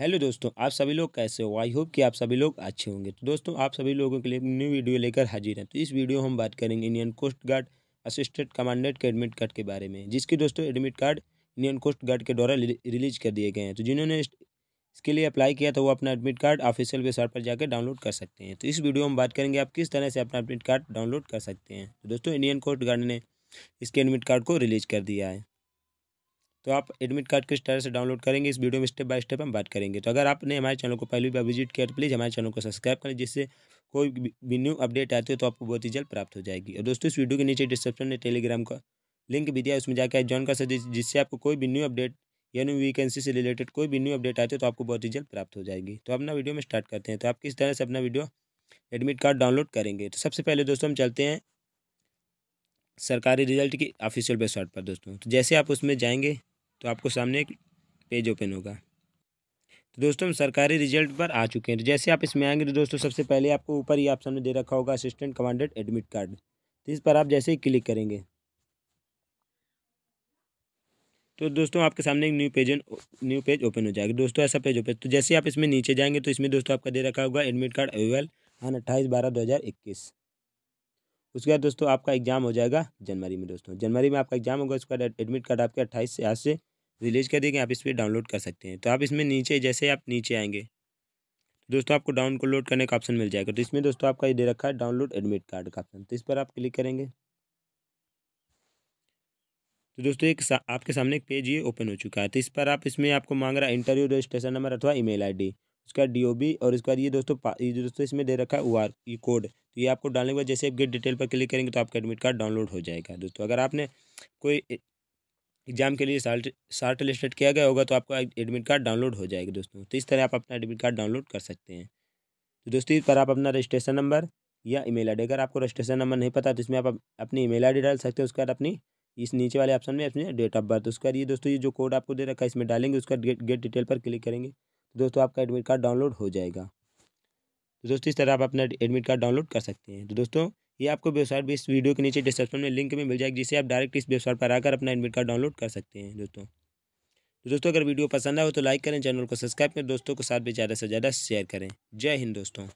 hello दोस्तों आप सभी लोग कैसे हो आई होप कि आप सभी लोग अच्छे होंगे तो दोस्तों आप सभी लोगों के लिए न्यू वीडियो लेकर हाजिर हैं तो इस वीडियो हम बात करेंगे Indian coast guard assistant commandant के एडमिट कार्ड के बारे में जिसके दोस्तों admit card Indian coast guard के द्वारा रिलीज कर दिए गए हैं तो जिन्होंने इसके लिए अप्लाई किया था वो अपना एडमिट कार्ड ऑफिशियल वेबसाइट पर जाकर डाउनलोड कर सकते हैं तो इस वीडियो में बात करेंगे आप किस तरह से अपना एडमिट कार्ड डाउनलोड कर सकते हैं तो दोस्तों इंडियन कोस्ट गार्ड ने इसके एडमिट कार्ड को रिलीज कर दिया है तो आप एडमिट कार्ड किस तरह से डाउनलोड करेंगे इस वीडियो में स्टेप बाय स्टेप हम बात करेंगे तो अगर आपने हमारे चैनल को पहली बार विजिट किया तो प्लीज़ हमारे चैनल को सब्सक्राइब करें जिससे कोई भी न्यू अपडेट आती हो तो आपको बहुत ही जल्द प्राप्त हो जाएगी और दोस्तों इस वीडियो के नीचे डिस्क्रिप्शन में टेलीग्राम का लिंक भी दिया उसमें जाकर ज्वाइन कर सकते जिससे आपको कोई भी न्यू अपडेट या न्यू वैकेंसी से रिलेटेड कोई भी न्यू अपडेट आती है तो आपको बहुत ही जल्द प्राप्त हो जाएगी तो अपना वीडियो में स्टार्ट करते हैं तो आप किस तरह से अपना वीडियो एडमिट कार्ड डाउनलोड करेंगे तो सबसे पहले दोस्तों हम चलते हैं सरकारी रिजल्ट की ऑफिशियल वेबसाइट पर दोस्तों तो जैसे आप उसमें जाएंगे तो आपको सामने एक पेज ओपन होगा तो दोस्तों हम सरकारी रिजल्ट पर आ चुके हैं तो जैसे आप इसमें आएंगे तो दोस्तों सबसे पहले आपको ऊपर ही आप सामने दे रखा होगा असिस्टेंट कमांडेंट एडमिट कार्ड तो इस पर आप जैसे ही क्लिक करेंगे तो दोस्तों आपके सामने एक new page new page open हो जाएगा दोस्तों ऐसा पेज ओपन तो जैसे आप इसमें नीचे जाएंगे तो इसमें दोस्तों आपका दे रखा होगा एडमिट कार्ड अवेलेबल ऑन अट्ठाईस बारह दो हज़ार इक्कीस उसके बाद दोस्तों आपका एग्जाम हो जाएगा जनवरी में दोस्तों जनवरी में आपका एग्जाम होगा उसके बाद एडमिट कार्ड आपके अट्ठाईस से आज से रिलीज कर देंगे आप इस पर डाउनलोड कर सकते हैं तो आप इसमें नीचे जैसे आप नीचे आएंगे दोस्तों आपको डाउनलोड करने का ऑप्शन मिल जाएगा तो इसमें दोस्तों आपका ये दे रखा है डाउनलोड एडमिट कार्ड का ऑप्शन तो इस पर आप क्लिक करेंगे तो दोस्तों एक सा, आपके सामने एक पेज ये ओपन हो चुका है तो इस पर आप इसमें आपको मांग रहा है इंटरव्यू रजिस्ट्रेशन नंबर अथवा ईमेल आईडी उसका डी ओ बी और उसके बाद ये दोस्तों ये दोस्तों इसमें दे रखा है ओ आर ई कोड तो ये आपको डालने के बाद जैसे आप गेट डिटेल पर क्लिक करेंगे तो आपका एडमिट कार्ड डाउनलोड हो जाएगा दोस्तों अगर आपने कोई एग्जाम के लिए शार्ट शार्ट लिस्टेड किया गया होगा तो आपका एडमिट कार्ड डाउनलोड हो जाएगा दोस्तों तो इस तरह आप अपना एडमिट कार्ड डाउनलोड कर सकते हैं तो दोस्तों इस पर आप अपना रजिस्ट्रेशन नंबर या ई मेल अगर आपको रजिस्ट्रेशन नंबर नहीं पता तो इसमें आप अपनी ई मेल डाल सकते हैं उसके बाद अपनी इस नीचे वाले ऑप्शन में अपने डेट ऑफ बर्थ उसके बाद ये दोस्तों ये जो कोड आपको दे रखा है इसमें डालेंगे उसका गेट गेट डिटेल पर क्लिक करेंगे दोस्तों आपका एडमिट कार्ड डाउनलोड हो जाएगा तो दोस्तों इस तरह आप अपना एडमिट कार्ड डाउनलोड कर सकते हैं तो दोस्तों ये आपको वेबसाइट भी इस वीडियो के नीचे डिस्क्रिप्शन में लिंक में मिल जाएगी जिससे आप डायरेक्ट इस वेबसाइट पर आकर अपना एडमिट कार्ड डाउनलोड कर सकते हैं दोस्तों तो दोस्तों अगर वीडियो पसंद आए तो लाइक करें चैनल को सब्सक्राइब करें दोस्तों के साथ भी ज़्यादा से ज़्यादा शेयर करें जय हिंद दोस्तों